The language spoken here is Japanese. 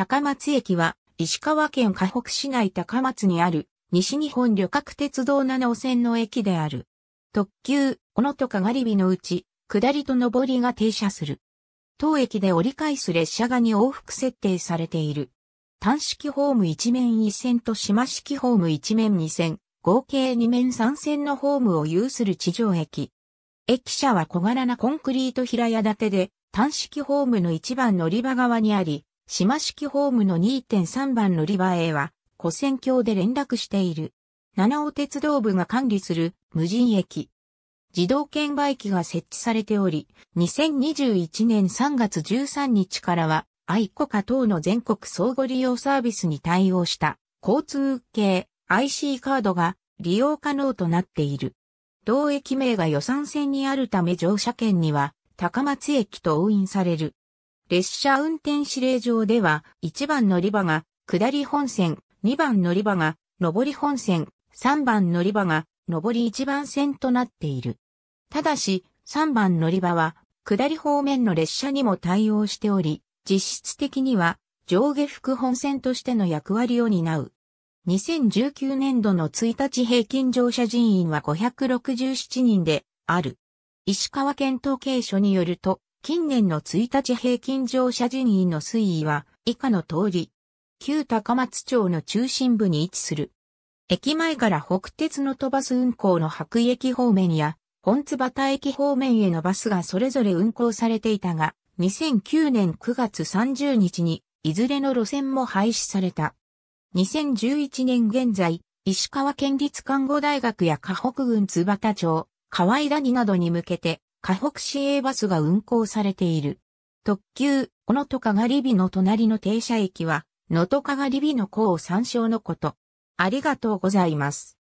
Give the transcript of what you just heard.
高松駅は、石川県河北市内高松にある、西日本旅客鉄道7号線の駅である。特急、小野とかがり火のうち、下りと上りが停車する。当駅で折り返す列車が2往復設定されている。単式ホーム1面1線と島式ホーム1面2線、合計2面3線のホームを有する地上駅。駅舎は小柄なコンクリート平屋建てで、単式ホームの一番乗り場側にあり、島式ホームの2.3番乗り場へは、古戦橋で連絡している。七尾鉄道部が管理する無人駅。自動券売機が設置されており、2021年3月13日からは、愛子家等の全国相互利用サービスに対応した交通系 IC カードが利用可能となっている。同駅名が予算線にあるため乗車券には高松駅と応印される。列車運転指令上では、1番乗り場が下り本線、2番乗り場が上り本線、3番乗り場が上り1番線となっている。ただし、3番乗り場は下り方面の列車にも対応しており、実質的には上下副本線としての役割を担う。2019年度の1日平均乗車人員は567人である。石川県統計所によると、近年の1日平均乗車人員の推移は以下の通り、旧高松町の中心部に位置する。駅前から北鉄の飛バス運行の白駅方面や本津端駅方面へのバスがそれぞれ運行されていたが、2009年9月30日にいずれの路線も廃止された。2011年現在、石川県立看護大学や河北郡津端町、河井谷などに向けて河北市営バスが運行されている。特急、小野とかがりびの隣の停車駅は、のとかがりびの甲を参照のこと。ありがとうございます。